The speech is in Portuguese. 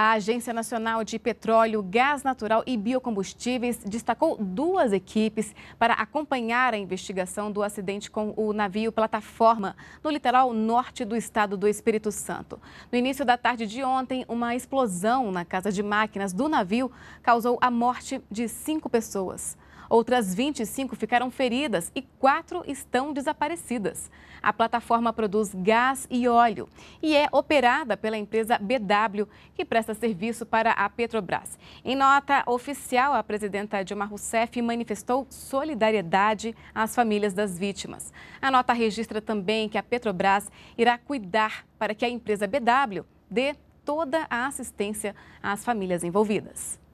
A Agência Nacional de Petróleo, Gás Natural e Biocombustíveis destacou duas equipes para acompanhar a investigação do acidente com o navio plataforma no litoral norte do estado do Espírito Santo. No início da tarde de ontem, uma explosão na casa de máquinas do navio causou a morte de cinco pessoas. Outras 25 ficaram feridas e quatro estão desaparecidas. A plataforma produz gás e óleo e é operada pela empresa BW, que presta presta serviço para a Petrobras. Em nota oficial, a presidenta Dilma Rousseff manifestou solidariedade às famílias das vítimas. A nota registra também que a Petrobras irá cuidar para que a empresa BW dê toda a assistência às famílias envolvidas.